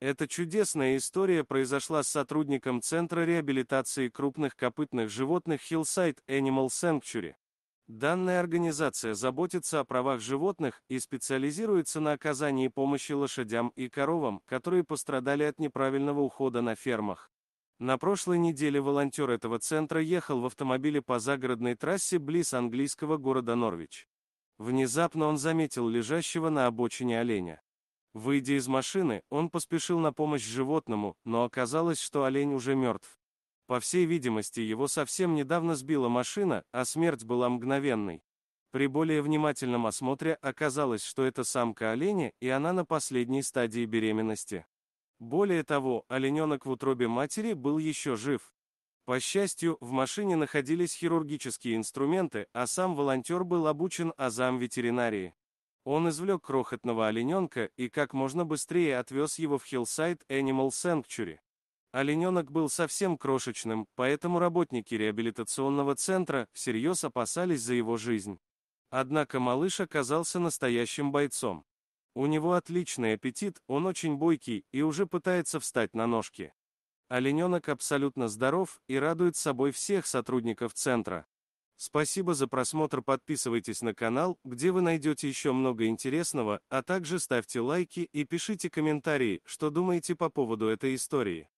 Эта чудесная история произошла с сотрудником Центра реабилитации крупных копытных животных Hillside Animal Sanctuary. Данная организация заботится о правах животных и специализируется на оказании помощи лошадям и коровам, которые пострадали от неправильного ухода на фермах. На прошлой неделе волонтер этого центра ехал в автомобиле по загородной трассе близ английского города Норвич. Внезапно он заметил лежащего на обочине оленя. Выйдя из машины, он поспешил на помощь животному, но оказалось, что олень уже мертв. По всей видимости, его совсем недавно сбила машина, а смерть была мгновенной. При более внимательном осмотре оказалось, что это самка оленя, и она на последней стадии беременности. Более того, олененок в утробе матери был еще жив. По счастью, в машине находились хирургические инструменты, а сам волонтер был обучен азам ветеринарии. Он извлек крохотного олененка и как можно быстрее отвез его в Hillside Animal Sanctuary. Олененок был совсем крошечным, поэтому работники реабилитационного центра всерьез опасались за его жизнь. Однако малыш оказался настоящим бойцом. У него отличный аппетит, он очень бойкий и уже пытается встать на ножки. Олененок абсолютно здоров и радует собой всех сотрудников центра. Спасибо за просмотр, подписывайтесь на канал, где вы найдете еще много интересного, а также ставьте лайки и пишите комментарии, что думаете по поводу этой истории.